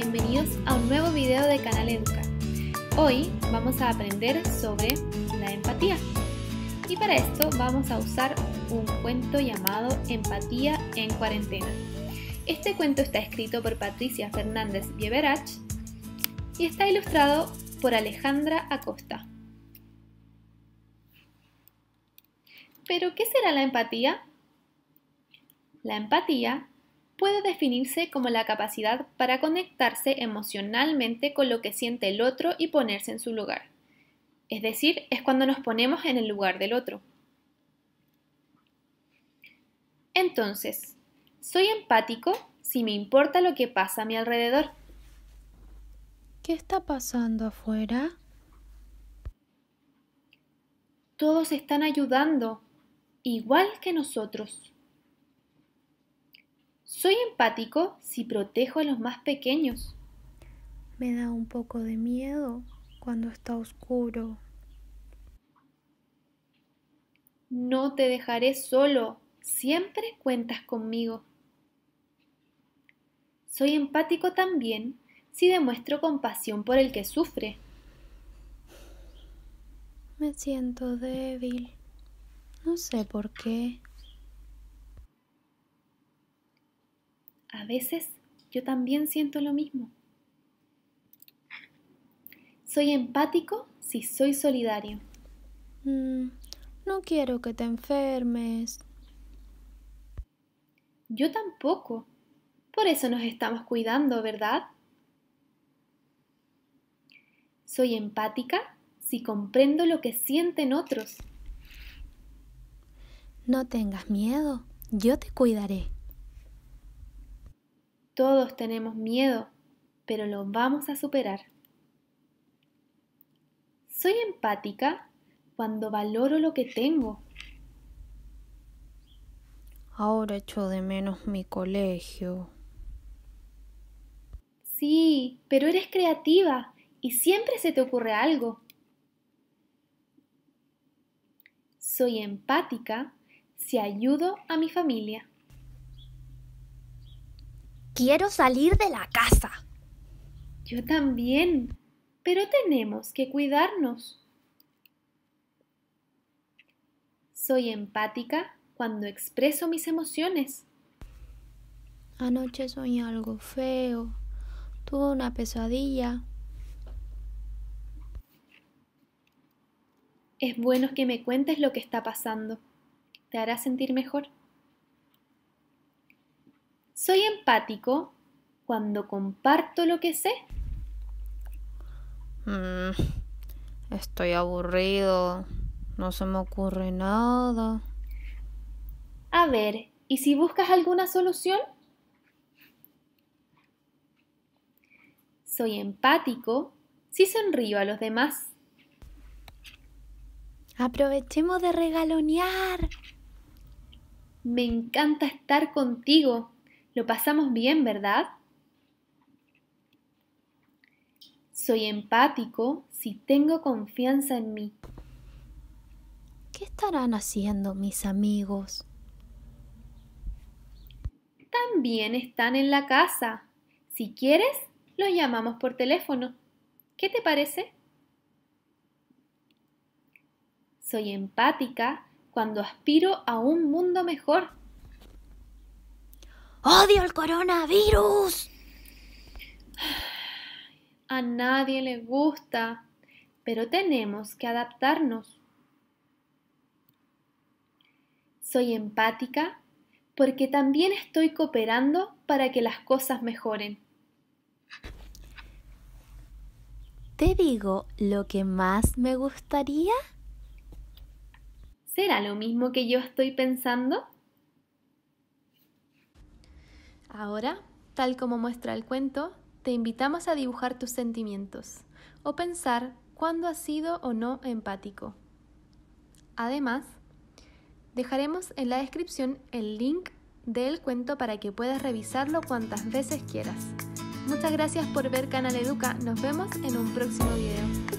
bienvenidos a un nuevo video de Canal Educa. Hoy vamos a aprender sobre la empatía. Y para esto vamos a usar un cuento llamado Empatía en cuarentena. Este cuento está escrito por Patricia Fernández Vieverach y está ilustrado por Alejandra Acosta. Pero, ¿qué será la empatía? La empatía puede definirse como la capacidad para conectarse emocionalmente con lo que siente el otro y ponerse en su lugar. Es decir, es cuando nos ponemos en el lugar del otro. Entonces, soy empático si me importa lo que pasa a mi alrededor. ¿Qué está pasando afuera? Todos están ayudando, igual que nosotros. Soy empático si protejo a los más pequeños. Me da un poco de miedo cuando está oscuro. No te dejaré solo. Siempre cuentas conmigo. Soy empático también si demuestro compasión por el que sufre. Me siento débil. No sé por qué. A veces yo también siento lo mismo. Soy empático si soy solidario. Mm, no quiero que te enfermes. Yo tampoco. Por eso nos estamos cuidando, ¿verdad? Soy empática si comprendo lo que sienten otros. No tengas miedo, yo te cuidaré. Todos tenemos miedo, pero lo vamos a superar. Soy empática cuando valoro lo que tengo. Ahora echo de menos mi colegio. Sí, pero eres creativa y siempre se te ocurre algo. Soy empática si ayudo a mi familia. Quiero salir de la casa. Yo también, pero tenemos que cuidarnos. Soy empática cuando expreso mis emociones. Anoche soñé algo feo, tuve una pesadilla. Es bueno que me cuentes lo que está pasando. Te hará sentir mejor. Soy empático cuando comparto lo que sé. Mm, estoy aburrido. No se me ocurre nada. A ver, ¿y si buscas alguna solución? Soy empático si sonrío a los demás. Aprovechemos de regalonear. Me encanta estar contigo. Lo pasamos bien, ¿verdad? Soy empático si tengo confianza en mí. ¿Qué estarán haciendo mis amigos? También están en la casa. Si quieres, los llamamos por teléfono. ¿Qué te parece? Soy empática cuando aspiro a un mundo mejor. Odio el coronavirus. A nadie le gusta, pero tenemos que adaptarnos. Soy empática porque también estoy cooperando para que las cosas mejoren. ¿Te digo lo que más me gustaría? ¿Será lo mismo que yo estoy pensando? Ahora, tal como muestra el cuento, te invitamos a dibujar tus sentimientos o pensar cuándo has sido o no empático. Además, dejaremos en la descripción el link del cuento para que puedas revisarlo cuantas veces quieras. Muchas gracias por ver Canal Educa, nos vemos en un próximo video.